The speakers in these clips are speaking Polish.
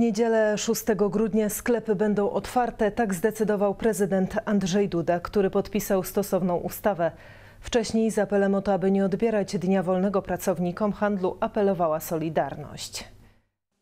niedzielę 6 grudnia sklepy będą otwarte, tak zdecydował prezydent Andrzej Duda, który podpisał stosowną ustawę. Wcześniej z apelem o to, aby nie odbierać dnia wolnego pracownikom handlu, apelowała Solidarność.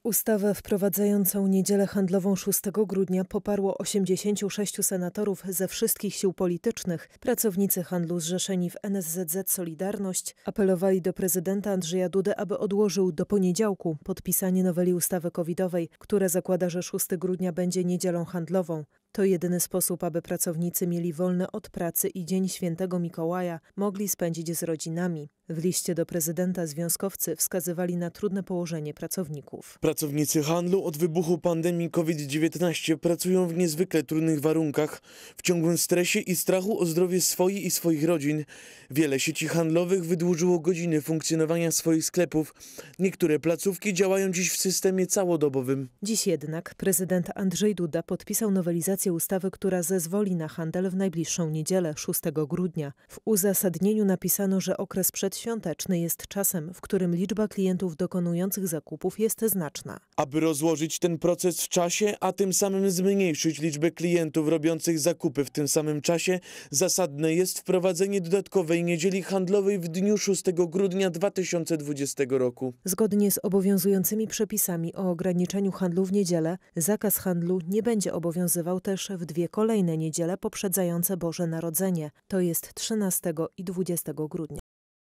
Ustawę wprowadzającą niedzielę handlową 6 grudnia poparło 86 senatorów ze wszystkich sił politycznych. Pracownicy handlu zrzeszeni w NSZZ Solidarność apelowali do prezydenta Andrzeja Dudy, aby odłożył do poniedziałku podpisanie noweli ustawy covidowej, która zakłada, że 6 grudnia będzie niedzielą handlową. To jedyny sposób, aby pracownicy mieli wolne od pracy i Dzień Świętego Mikołaja mogli spędzić z rodzinami. W liście do prezydenta związkowcy wskazywali na trudne położenie pracowników. Pracownicy handlu od wybuchu pandemii COVID-19 pracują w niezwykle trudnych warunkach, w ciągłym stresie i strachu o zdrowie swoje i swoich rodzin. Wiele sieci handlowych wydłużyło godziny funkcjonowania swoich sklepów. Niektóre placówki działają dziś w systemie całodobowym. Dziś jednak prezydent Andrzej Duda podpisał nowelizację ustawy, która zezwoli na handel w najbliższą niedzielę, 6 grudnia. W uzasadnieniu napisano, że okres przedświąteczny jest czasem, w którym liczba klientów dokonujących zakupów jest znaczna. Aby rozłożyć ten proces w czasie, a tym samym zmniejszyć liczbę klientów robiących zakupy w tym samym czasie, zasadne jest wprowadzenie dodatkowej niedzieli handlowej w dniu 6 grudnia 2020 roku. Zgodnie z obowiązującymi przepisami o ograniczeniu handlu w niedzielę, zakaz handlu nie będzie obowiązywał też w dwie kolejne niedziele poprzedzające Boże Narodzenie, to jest 13 i 20 grudnia.